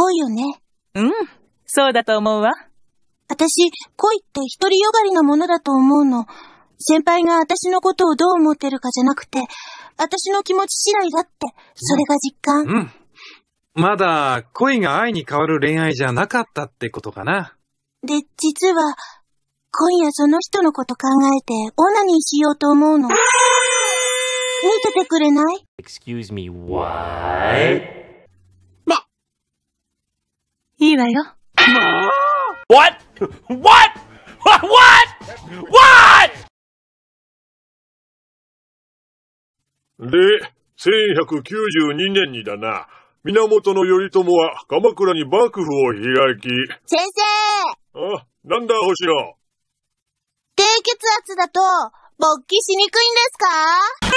恋よね。うん、そうだと思うわ。私、恋って一人よがりのものだと思うの。先輩が私のことをどう思ってるかじゃなくて、私の気持ち次第だって、それが実感。うん。まだ、恋が愛に変わる恋愛じゃなかったってことかな。で、実は、今夜その人のこと考えて、オナニーしようと思うの。見ててくれない ?Excuse me, what? いいわよ。What? What? What? What? で、1192年にだな、源頼朝は鎌倉に幕府を開き。先生あ、なんだ星野低血圧だと、勃起しにくいんですか